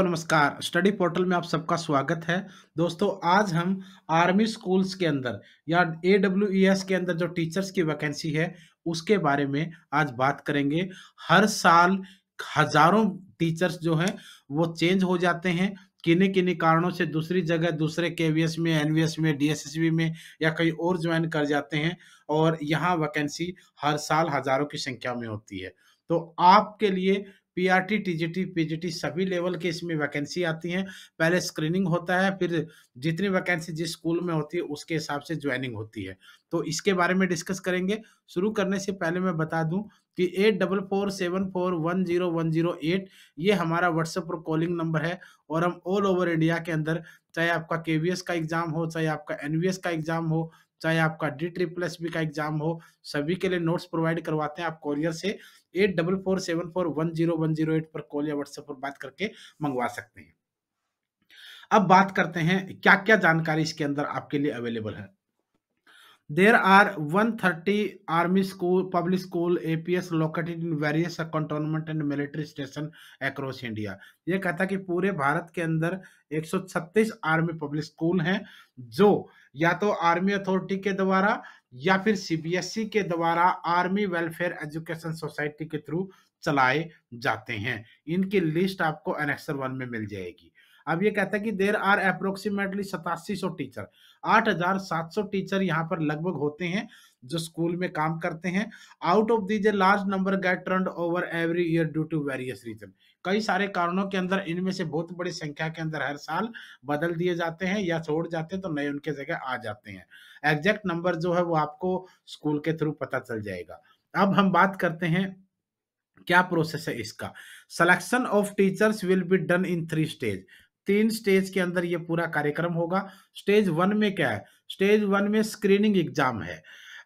को नमस्कार study portal में आप सबका स्वागत है दोस्तों आज हम आर्मी स्कूल्स के अंदर या ए डब्ल्यू ई एस के अंदर जो टीचर्स की वैकेंसी है उसके बारे में आज बात करेंगे हर साल हजारों टीचर्स जो हैं वो चेंज हो जाते हैं किन्हीं किन्हीं कारणों से दूसरी जगह दूसरे के में एन में डी में या कहीं और ज्वाइन कर जाते हैं और यहाँ वैकेंसी हर साल हजारों की संख्या में होती है तो आपके लिए पीआरटी टीजीटी पीजीटी सभी लेवल के इसमें वैकेंसी आती हैं पहले स्क्रीनिंग होता है फिर जितनी वैकेंसी जिस स्कूल में होती है उसके हिसाब से ज्वाइनिंग होती है तो इसके बारे में डिस्कस करेंगे शुरू करने से पहले मैं बता दूं कि eight double four seven four one zero one zero eight ये हमारा व्हाट्सएप पर कॉलिंग नंबर है और हम ऑल ओवर इंडिया के अंदर चाहे आपका के का एग्ज़ाम हो चाहे आपका एन का एग्ज़ाम हो चाहे आपका डी ट्रिपल एस बी का एग्जाम हो सभी के लिए नोट्स प्रोवाइड करवाते हैं आप कॉरियर से eight double four seven four one zero one zero eight पर कॉल या व्हाट्सएप पर बात करके मंगवा सकते हैं अब बात करते हैं क्या क्या जानकारी इसके अंदर आपके लिए अवेलेबल है there are one thirty army school public school A P S located in various cantonment and military station across India ये कहता कि पूरे भारत के अंदर एक सौ छत्तीस आर्मी पब्लिक स्कूल हैं जो या तो आर्मी अथॉरिटी के द्वारा या फिर सी बी एस सीबीएसई के द्वारा आर्मी वेलफेयर एजुकेशन सोसाइटी के थ्रू चलाए जाते हैं इनकी लिस्ट आपको एनेक्सर वन में मिल जाएगी अब ये कहता है कि देर आर अप्रोक्सीमेटली सतासी सौ टीचर आठ हजार सात सौ टीचर यहाँ पर लगभग होते हैं जो स्कूल में काम करते हैं out of these a large number get turn over every year due to various reason कई सारे कारणों के अंदर इनमें से बहुत बड़ी संख्या के अंदर हर साल बदल दिए जाते हैं या छोड़ जाते हैं तो नए उनके जगह आ जाते हैं एग्जैक्ट नंबर जो है वो आपको स्कूल के थ्रू पता चल जाएगा अब हम बात करते हैं क्या प्रोसेस है इसका selection of teachers will be done in three stage तीन स्टेज के अंदर ये पूरा कार्यक्रम होगा स्टेज वन में क्या है स्टेज वन में स्क्रीनिंग एग्जाम है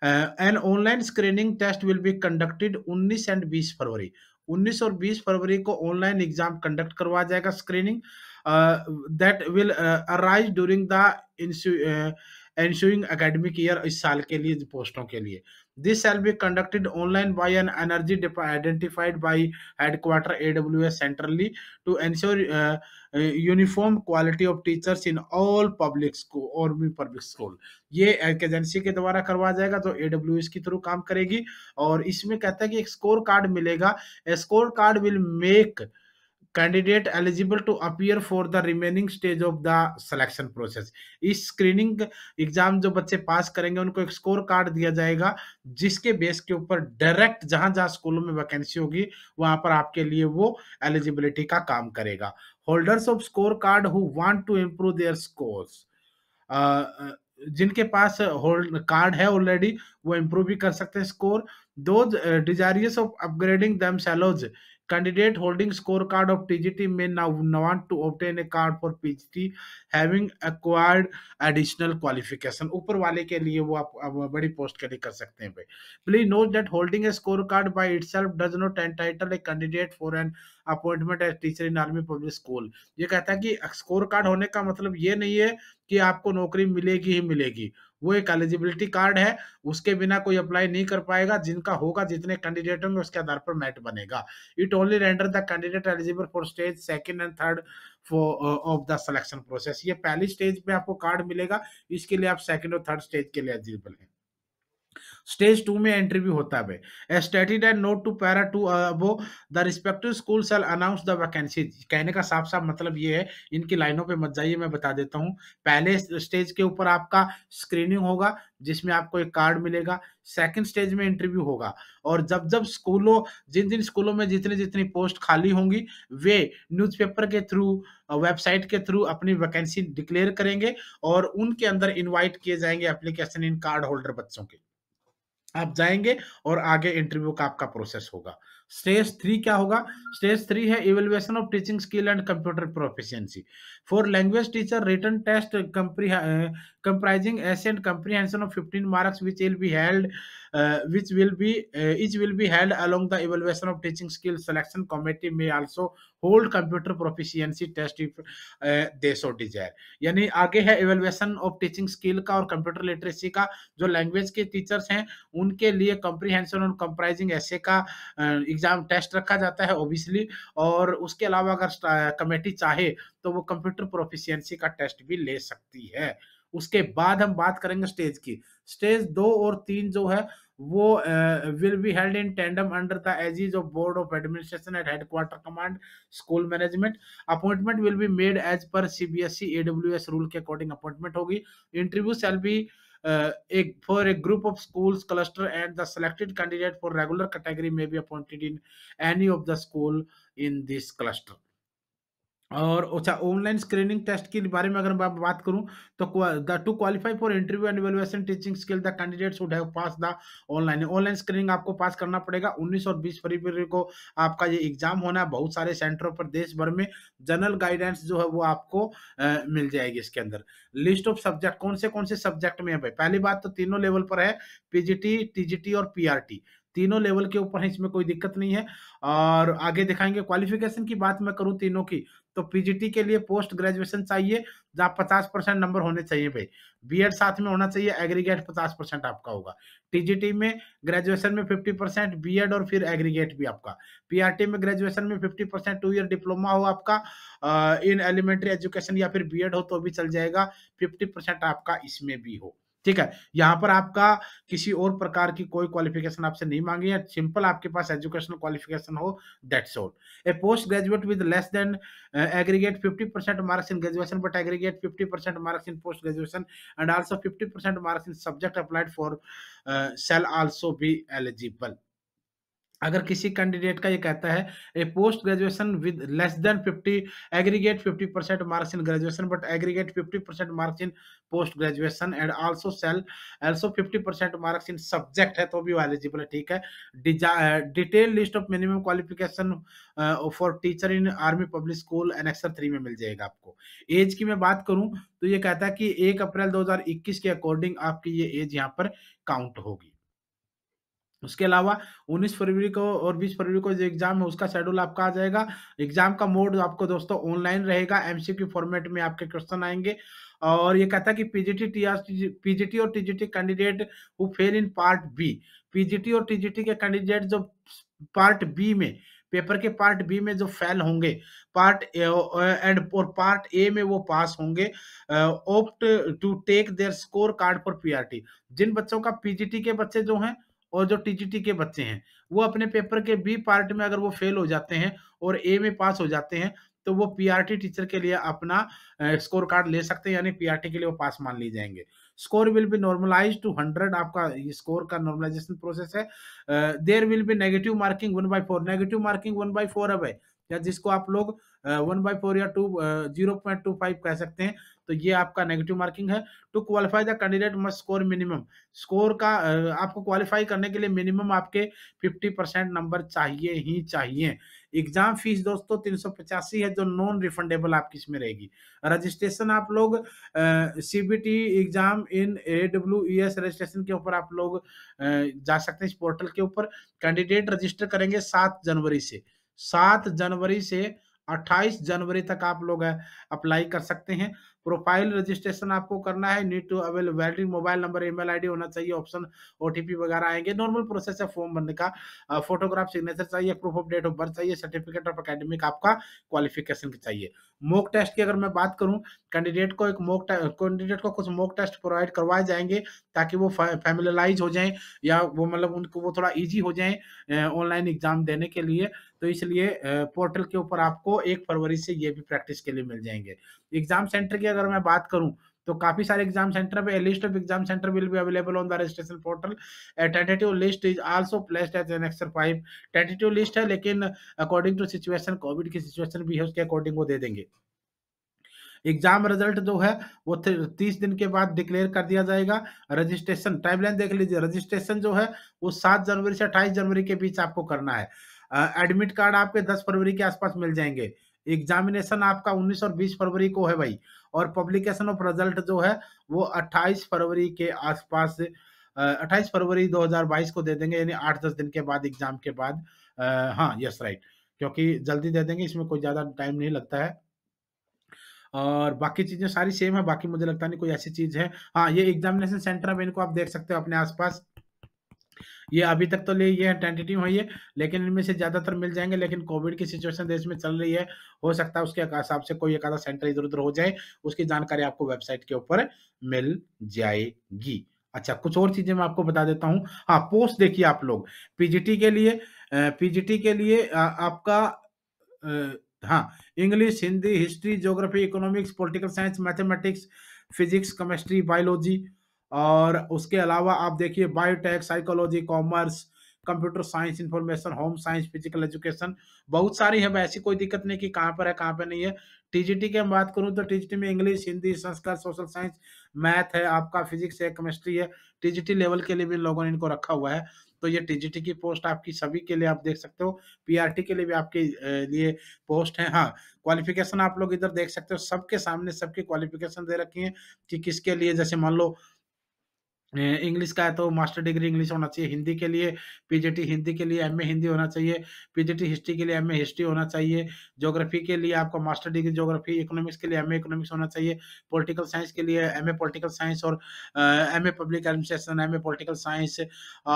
and online screening test will be conducted 19 and 20 February 19 और 20 फरवरी को ऑनलाइन एग्जाम कंडक्ट करवाया जाएगा screening that will arise during the ensuing academic year इस साल के लिए पोस्टों के लिए This shall be conducted online by an energy depot identified by headquarter AWS centrally to ensure uh, uh, uniform quality of teachers in all public school or भी public school ये एक agency के द्वारा करवाया जाएगा तो ए की थ्रू काम करेगी और इसमें कहता है कि एक score score card will make candidate eligible to appear for the remaining stage of the selection process इस स्क्रीनिंग एग्जाम जो बच्चे पास करेंगे उनको एक स्कोर कार्ड दिया जाएगा जिसके बेस के ऊपर डायरेक्ट जहां जहां स्कूलों में वैकेंसी होगी वहां पर आपके लिए वो एलिजिबिलिटी का काम करेगा holders of score card who want to improve their scores जिनके पास होल्ड कार्ड है ऑलरेडी वो इम्प्रूव भी कर सकते हैं स्कोर दो डिजायरियस ऑफ अपग्रेडिंग दम सेलोज Candidate holding scorecard of TGT may now want to obtain a card for PGT having acquired additional qualification. ऊपर वाले के लिए वो आप, आप बड़ी पोस्ट के लिए कर सकते हैं भाई please note that holding a score card by itself does not entitle a candidate for an appointment as teacher in army public school ये कहता है कि स्कोर कार्ड होने का मतलब ये नहीं है कि आपको नौकरी मिलेगी ही मिलेगी वो एक एलिजिबिलिटी कार्ड है उसके बिना कोई अप्लाई नहीं कर पाएगा जिनका होगा जितने कैंडिडेट होंगे उसके आधार पर मैट बनेगा it only render the candidate eligible for stage second and third of the selection process ये पहली स्टेज पे आपको कार्ड मिलेगा इसके लिए आप सेकेंड और थर्ड स्टेज के लिए एलिजिबल है स्टेज टू में एंट्री भी होता है stated and note to para two वो the respective school shall announce the vacancy कहने का साफ साफ मतलब ये है इनकी लाइनों पे मत जाइए मैं बता देता हूँ पहले स्टेज के ऊपर आपका स्क्रीनिंग होगा जिसमें आपको एक कार्ड मिलेगा सेकंड स्टेज में इंटरव्यू होगा और जब जब स्कूलों जिन जिन स्कूलों में जितनी जितनी पोस्ट खाली होंगी वे न्यूज़पेपर के थ्रू वेबसाइट के थ्रू अपनी वैकेंसी डिक्लेयर करेंगे और उनके अंदर इनवाइट किए जाएंगे एप्लीकेशन इन कार्ड होल्डर बच्चों के आप जाएंगे और आगे इंटरव्यू का आपका प्रोसेस होगा स्टेज थ्री क्या होगा स्टेज थ्री है evaluation of teaching skill and computer proficiency for language teacher written test comprising essay and comprehension of 15 marks which will be held which will be each will be held along the evaluation of teaching skill selection committee में also hold computer proficiency test if they so desire यानी आगे है evaluation of teaching skill का और computer literacy का जो language के teachers हैं उनके लिए कंप्रीहेंशन और कंप्राइजिंग एसे का एग्जाम uh, एग्जाम टेस्ट रखा जाता है ओबियसली और उसके अलावा अगर कमेटी चाहे तो वो कंप्यूटर प्रोफिशियंसी का टेस्ट भी ले सकती है उसके बाद हम बात करेंगे स्टेज की स्टेज दो और तीन जो है वो will be held in tandem under the aegis of board of administration at headquarter command school management appointment will be made as per CBSE AWS rule के अकॉर्डिंग अपॉइंटमेंट होगी interview shall be uh, a, for a group of schools cluster and the selected candidate for regular category may be appointed in any of the school in this cluster और अच्छा online screening test के बारे में अगर मैं बात करूं तो the to qualify for interview and evaluation teaching skill the candidates would have pass the online online screening आपको पास करना पड़ेगा 19 और 20 फरवरी को आपका ये एग्जाम होना है बहुत सारे सेंटरों पर देश भर में जनरल गाइडेंस जो है वो आपको आ, मिल जाएगी इसके अंदर लिस्ट ऑफ सब्जेक्ट कौन से कौन से सब्जेक्ट में है भाई पहली बात तो तीनों लेवल पर है पीजीटी टीजीटी और पीआरटी तीनों लेवल के ऊपर है इसमें कोई दिक्कत नहीं है और आगे दिखाएंगे क्वालिफिकेशन की बात मैं करूँ तीनों की तो पीजीटी के लिए पोस्ट ग्रेजुएशन चाहिए जहाँ पचास परसेंट नंबर होने चाहिए भाई बीएड साथ में होना चाहिए एग्रीगेट पचास परसेंट आपका होगा टीजीटी में ग्रेजुएशन में फिफ्टी परसेंट बी और फिर एग्रीगेट भी आपका पीआरटी में ग्रेजुएशन में fifty percent two year diploma हो आपका इन एलिमेंट्री एजुकेशन या फिर बी हो तो भी चल जाएगा फिफ्टी परसेंट आपका इसमें भी हो ठीक है यहाँ पर आपका किसी और प्रकार की कोई क्वालिफिकेशन आपसे नहीं मांगी है सिंपल आपके पास एजुकेशनल क्वालिफिकेशन हो that's all a post graduate with less than aggregate 50 percent marks in graduation but aggregate 50 percent marks in post graduation and also 50 percent marks in subject applied for shall also be eligible अगर किसी candidate का ये कहता है a post graduation with less than 50 aggregate 50 percent marks in graduation but aggregate 50 percent marks in post graduation and also shall also 50 percent marks in subject है तो भी eligible है ठीक है detail list of minimum qualification for teacher in army public school annexure three में मिल जाएगा आपको एज की मैं बात करूँ तो ये कहता है कि एक अप्रैल दो के अकॉर्डिंग आपकी ये एज यहाँ पर काउंट होगी उसके अलावा 19 फरवरी को और 20 फरवरी को जो एग्जाम है उसका शेड्यूल आपका आ जाएगा एग्जाम का मोड आपको दोस्तों ऑनलाइन रहेगा एमसीक्यू फॉर्मेट में आपके क्वेश्चन आएंगे और ये कहता है कि पीजीटी टीआर पीजीटी और TGT candidate who fail in part B PGT और टीजीटी के कैंडिडेट जो पार्ट बी में पेपर के पार्ट बी में जो फेल होंगे पार्ट एंड और पार्ट ए में वो पास होंगे opt to take their score card for PRT जिन बच्चों का पीजीटी के बच्चे जो हैं और जो टीजीटी के बच्चे हैं वो अपने पेपर के बी पार्ट में अगर वो फेल हो जाते हैं और ए में पास हो जाते हैं तो वो पीआरटी टीचर के लिए अपना स्कोर कार्ड ले सकते हैं यानी पीआरटी के लिए वो पास मान लिए जाएंगे score will be normalize to hundred आपका ये स्कोर का नॉर्मलाइजेशन प्रोसेस है there will be negative marking one by four negative marking one by four अब है या जिसको आप लोग वन बाई फोर या to zero point two five कह सकते हैं तो ये आपका नेगेटिव मार्किंग है to qualify the candidate must score minimum score का uh, आपको क्वालिफाई करने के लिए मिनिमम आपके फिफ्टी परसेंट नंबर चाहिए ही चाहिए एग्जाम फीस दोस्तों तीन सौ पचासी है जो नॉन रिफंडेबल आपकी इसमें रहेगी रजिस्ट्रेशन आप लोग CBT exam in AW S e registration के ऊपर आप लोग आ, जा सकते हैं इस पोर्टल के ऊपर कैंडिडेट रजिस्टर करेंगे सात जनवरी से सात जनवरी से अट्ठाईस जनवरी तक आप लोग अप्लाई कर सकते हैं प्रोफाइल रजिस्ट्रेशन आपको करना है need to avail valid mobile number email ID होना चाहिए ऑप्शन ओटीपी वगैरह आएंगे नॉर्मल प्रोसेस है फॉर्म भरने का फोटोग्राफ सिग्नेचर चाहिए proof of date of birth चाहिए सर्टिफिकेट ऑफ अकेडमिक आपका क्वालिफिकेशन चाहिए मॉक टेस्ट की अगर मैं बात करूं कैंडिडेट को एक मॉक कैंडिडेट को कुछ मॉक टेस्ट प्रोवाइड करवाए जाएंगे ताकि वो फैमिलाइज हो जाएं या वो मतलब उनको वो थोड़ा इजी हो जाए ऑनलाइन एग्जाम देने के लिए तो इसलिए पोर्टल के ऊपर आपको एक फरवरी से ये भी प्रैक्टिस के लिए मिल जाएंगे एग्जाम सेंटर की अगर मैं बात करूं तो काफी सारे एग्जाम सेंटर पे list of exam center will be available on the registration portal tentative list is also placed as annexure five tentative list है लेकिन अकॉर्डिंग टू सिचुएशन कोविड की सिचुएशन भी है उसके अकॉर्डिंग वो दे देंगे एग्जाम रिजल्ट जो है वो तीस दिन के बाद डिक्लेयर कर दिया जाएगा रजिस्ट्रेशन टाइमलाइन देख लीजिए रजिस्ट्रेशन जो है वो सात जनवरी से अट्ठाईस जनवरी के बीच आपको करना है एडमिट uh, कार्ड आपके दस फरवरी के आसपास मिल जाएंगे uh, एग्जामिनेशन आपका 19 और 20 फरवरी को है भाई और पब्लिकेशन ऑफ रिजल्ट जो है वो 28 फरवरी के आसपास 28 फरवरी 2022 को दे देंगे यानी आठ दस दिन के बाद एग्जाम के बाद आ, हाँ यस राइट क्योंकि जल्दी दे देंगे इसमें कोई ज़्यादा टाइम नहीं लगता है और बाकी चीज़ें सारी सेम है बाकी मुझे लगता नहीं कोई ऐसी चीज़ है हाँ ये एग्जामिनेशन सेंटर में इनको आप देख सकते हो अपने आसपास ये अभी तक तो ले ये टेंटेटिव हुई है लेकिन इनमें से ज़्यादातर मिल जाएंगे लेकिन कोविड की सिचुएशन देश में चल रही है हो सकता है उसके हिसाब से कोई एक आधा सेंटर इधर उधर हो जाए उसकी जानकारी आपको वेबसाइट के ऊपर मिल जाएगी अच्छा कुछ और चीजें मैं आपको बता देता हूँ हाँ पोस्ट देखिए आप लोग पीजीटी के लिए पीजीटी के लिए आ, आपका आ, हाँ English Hindi history geography economics political science mathematics physics chemistry biology और उसके अलावा आप देखिए biotech psychology commerce computer science information home science physical education बहुत सारी है ऐसी कोई दिक्कत नहीं कि कहाँ पर है कहाँ पर नहीं है टीजीटी की हम बात करूँ तो टीजीटी में English Hindi Sanskrit social science math है आपका फिजिक्स है केमिस्ट्री है टीजीटी लेवल के लिए भी लोगों ने इनको रखा हुआ है तो ये टीजीटी की पोस्ट आपकी सभी के लिए आप देख सकते हो पीआरटी के लिए भी आपके लिए पोस्ट है हाँ क्वालिफिकेशन आप लोग इधर देख सकते हो सबके सामने सबकी क्वालिफिकेशन दे रखी है कि किसके लिए जैसे मान लो इंग्लिश का है तो मास्टर डिग्री इंग्लिश होना चाहिए हिंदी के लिए पीजीटी हिंदी के लिए एमए हिंदी होना चाहिए पीजीटी हिस्ट्री के लिए एमए हिस्ट्री होना चाहिए ज्योग्राफी के लिए आपका मास्टर डिग्री ज्योग्राफी इकोनॉमिक्स के लिए एमए इकोनॉमिक्स होना चाहिए पॉलिटिकल साइंस के लिए एमए पॉलिटिकल साइंस और MA public administration MA political science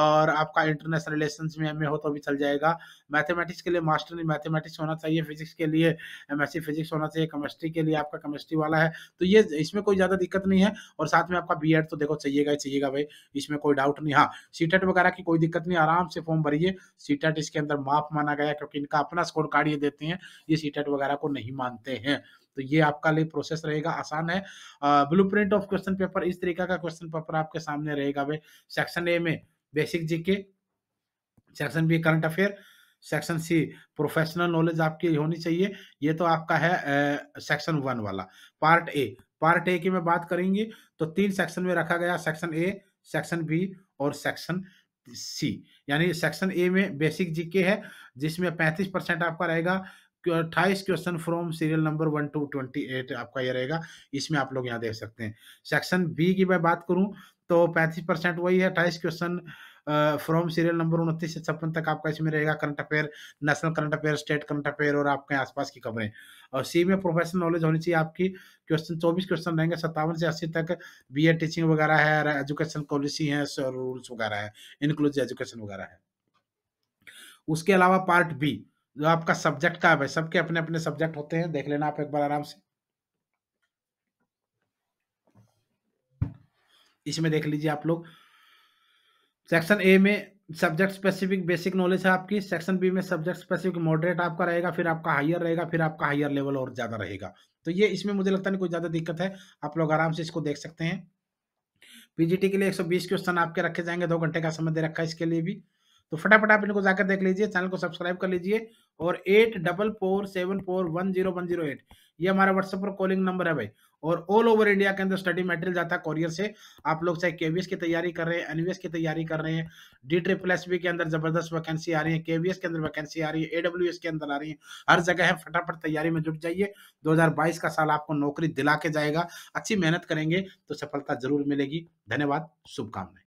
और आपका इंटरनेशनल रिलेशन में एमए हो तो भी चल जाएगा मैथमेटिक्स के लिए मास्टर मैथमेटिक्स होना चाहिए फिजिक्स के लिए एम फिजिक्स होना चाहिए केमिस्ट्री के लिए आपका केमिस्ट्री वाला है तो ये इसमें कोई ज़्यादा दिक्कत नहीं है और साथ में आपका बी तो देखो चाहिएगा ही चाहिएगा भाई इसमें कोई डाउट नहीं हाँ सीटेट वगैरह की कोई दिक्कत नहीं आराम से फॉर्म भरिए सीटेट इसके अंदर माफ माना गया क्योंकि इनका अपना स्कोर कार्ड ये देते हैं ये सीटेट वगैरह को नहीं मानते हैं तो ये आपका लिए प्रोसेस रहेगा आसान है blue print of question paper इस तरीके का क्वेश्चन पेपर आपके सामने रहेगा भाई सेक्शन ए में basic GK section B current affair section C professional knowledge आपकी होनी चाहिए ये तो आपका है सेक्शन वन वाला पार्ट ए पार्ट ए की मैं बात करेंगे तो तीन सेक्शन में रखा गया सेक्शन ए सेक्शन बी और सेक्शन सी यानी सेक्शन ए में बेसिक जीके है जिसमें 35 परसेंट आपका रहेगा अट्ठाईस question from serial number one to twenty eight आपका ये रहेगा इसमें आप लोग यहाँ देख सकते हैं सेक्शन बी की मैं बात करूँ तो पैंतीस परसेंट वही है अट्ठाईस क्वेश्चन फ्रॉम सीरियल नंबर उनतीस से छप्पन तक आपका इसमें रहेगा current affair national current affair state current affair और आपके आसपास की खबरें और सी में प्रोफेशनल नॉलेज होनी चाहिए आपकी क्वेश्चन चौबीस क्वेश्चन रहेंगे सत्तावन से अस्सी तक बी टीचिंग वगैरह है एजुकेशन पॉलिसी है रूल्स वगैरह है इनक्लूज एजुकेशन वगैरह है उसके अलावा पार्ट बी जो आपका सब्जेक्ट का है सबके अपने अपने सब्जेक्ट होते हैं देख लेना आप एक बार आराम से इसमें देख लीजिए आप लोग सेक्शन ए में सब्जेक्ट स्पेसिफिक बेसिक नॉलेज है आपकी सेक्शन बी में सब्जेक्ट स्पेसिफिक मॉडरेट आपका रहेगा फिर आपका हायर रहेगा फिर आपका हायर लेवल और ज़्यादा रहेगा तो ये इसमें मुझे लगता नहीं कोई ज़्यादा दिक्कत है आप लोग आराम से इसको देख सकते हैं पीजीटी के लिए 120 क्वेश्चन आपके रखे जाएंगे दो घंटे का समय दे रखा है इसके लिए भी तो फटाफट आप इनको जाकर देख लीजिए चैनल को सब्सक्राइब कर लीजिए और eight double four seven four one zero one zero eight ये हमारा व्हाट्सएप पर कॉलिंग नंबर है भाई और ऑल ओवर इंडिया के अंदर स्टडी मटेरियल जाता है कॉरियर से आप लोग चाहे केवीएस की तैयारी कर रहे हैं एनवीएस की तैयारी कर रहे हैं डी ट्रिपल एस बी के अंदर जबरदस्त वैकेंसी आ रही है केवीएस के अंदर वैकेंसी आ रही है एडब्ल्यू के अंदर आ रही है हर जगह है फटाफट तैयारी में जुट जाइए बाईस का साल आपको नौकरी दिला के जाएगा अच्छी मेहनत करेंगे तो सफलता जरूर मिलेगी धन्यवाद शुभकामनाएं